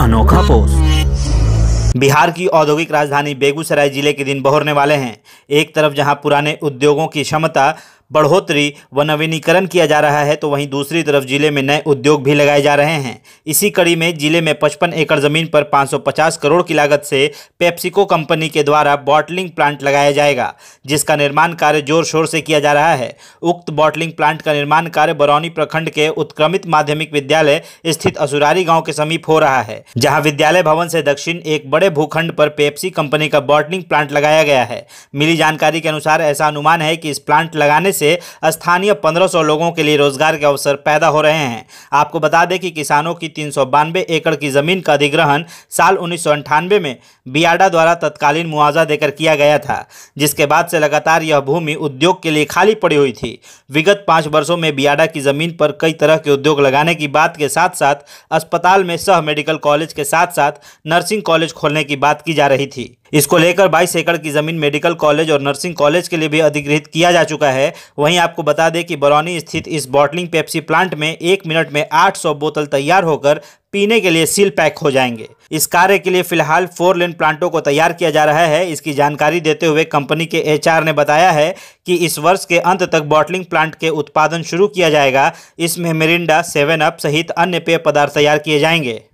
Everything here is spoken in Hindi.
अनोखा पोस्ट बिहार की औद्योगिक राजधानी बेगूसराय जिले के दिन बहुरने वाले हैं एक तरफ जहां पुराने उद्योगों की क्षमता बढ़ोतरी व नवीनीकरण किया जा रहा है तो वहीं दूसरी तरफ जिले में नए उद्योग भी लगाए जा रहे हैं इसी कड़ी में जिले में पचपन एकड़ जमीन पर 550 करोड़ की लागत से पेप्सिको कंपनी के द्वारा बॉटलिंग प्लांट लगाया जाएगा जिसका निर्माण कार्य जोर शोर से किया जा रहा है उक्त बॉटलिंग प्लांट का निर्माण कार्य बरौनी प्रखंड के उत्क्रमित माध्यमिक विद्यालय स्थित असुरारी गाँव के समीप हो रहा है जहाँ विद्यालय भवन से दक्षिण एक बड़े भूखंड पर पेप्सी कंपनी का बॉटलिंग प्लांट लगाया गया है मिली जानकारी के अनुसार ऐसा अनुमान है कि इस प्लांट लगाने से से स्थानीय पंद्रह लोगों के लिए रोजगार के अवसर पैदा हो रहे हैं आपको बता दें कि किसानों की तीन एकड़ की जमीन का अधिग्रहण साल उन्नीस में बियाडा द्वारा तत्कालीन मुआवजा देकर किया गया था जिसके बाद से लगातार यह भूमि उद्योग के लिए खाली पड़ी हुई थी विगत पांच वर्षों में बियाडा की जमीन पर कई तरह के उद्योग लगाने की बात के साथ साथ अस्पताल में सह मेडिकल कॉलेज के साथ साथ नर्सिंग कॉलेज खोलने की बात की जा रही थी इसको लेकर बाईस एकड़ की जमीन मेडिकल कॉलेज और नर्सिंग कॉलेज के लिए भी अधिग्रहित किया जा चुका है वहीं आपको बता दें कि बरौनी स्थित इस बॉटलिंग पेप्सी प्लांट में एक मिनट में 800 बोतल तैयार होकर पीने के लिए सील पैक हो जाएंगे इस कार्य के लिए फिलहाल फोर लेन प्लांटों को तैयार किया जा रहा है इसकी जानकारी देते हुए कंपनी के एचआर ने बताया है कि इस वर्ष के अंत तक बॉटलिंग प्लांट के उत्पादन शुरू किया जाएगा इसमें मेरिंडा सेवन अप सहित अन्य पेय पदार्थ तैयार किए जाएंगे